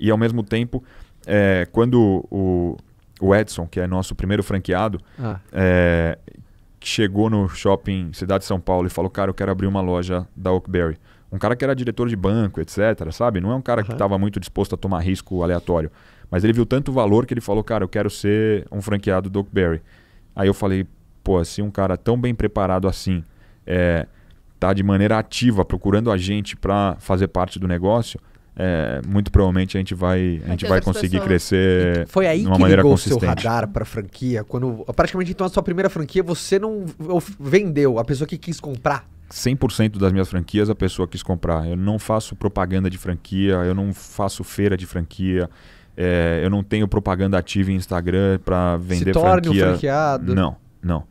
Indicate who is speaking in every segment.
Speaker 1: E ao mesmo tempo, é, quando o, o, Edson, que é nosso primeiro franqueado, ah. é, chegou no shopping Cidade de São Paulo e falou: Cara, eu quero abrir uma loja da Oakberry. Um cara que era diretor de banco, etc., sabe? Não é um cara uhum. que estava muito disposto a tomar risco aleatório. Mas ele viu tanto valor que ele falou: Cara, eu quero ser um franqueado do Oakberry. Aí eu falei: Pô, se assim, um cara tão bem preparado assim é, tá de maneira ativa procurando a gente para fazer parte do negócio, é, muito provavelmente a gente vai, a gente vai conseguir pessoas. crescer foi aí de uma que maneira ligou consistente. seu radar para franquia quando praticamente então a sua primeira franquia você não vendeu a pessoa que quis comprar 100% das minhas franquias a pessoa quis comprar eu não faço propaganda de franquia eu não faço feira de franquia é, eu não tenho propaganda ativa em Instagram para vender Se torne franquia um franqueado. não não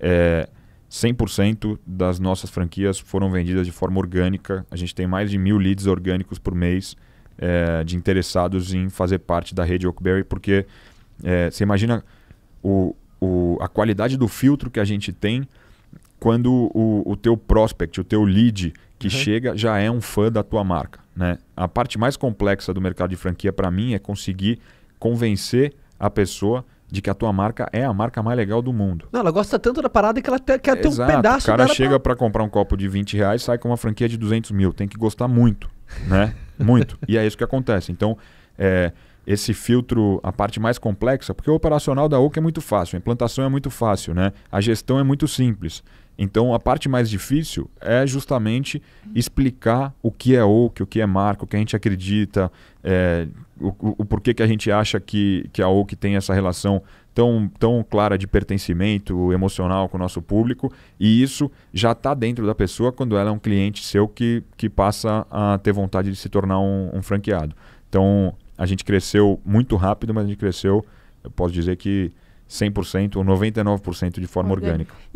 Speaker 1: é, 100% das nossas franquias foram vendidas de forma orgânica. A gente tem mais de mil leads orgânicos por mês é, de interessados em fazer parte da rede Oakberry, porque é, você imagina o, o, a qualidade do filtro que a gente tem quando o, o teu prospect, o teu lead que uhum. chega já é um fã da tua marca. Né? A parte mais complexa do mercado de franquia para mim é conseguir convencer a pessoa de que a tua marca é a marca mais legal do mundo. Não, ela gosta tanto da parada que ela te, quer ter um pedaço O cara chega para comprar um copo de 20 reais sai com uma franquia de 200 mil. Tem que gostar muito, né? muito. E é isso que acontece. Então, é, esse filtro, a parte mais complexa, porque o operacional da Oca é muito fácil, a implantação é muito fácil, né? A gestão é muito simples. Então a parte mais difícil é justamente explicar o que é Oak, o que é marca, o que a gente acredita, é, o, o, o, porquê que a gente acha que, que a Oak tem essa relação tão, tão clara de pertencimento emocional com o nosso público. E isso já está dentro da pessoa quando ela é um cliente seu que, que passa a ter vontade de se tornar um, um franqueado. Então a gente cresceu muito rápido, mas a gente cresceu, eu posso dizer que 100% ou 99% de forma orgânica. orgânica.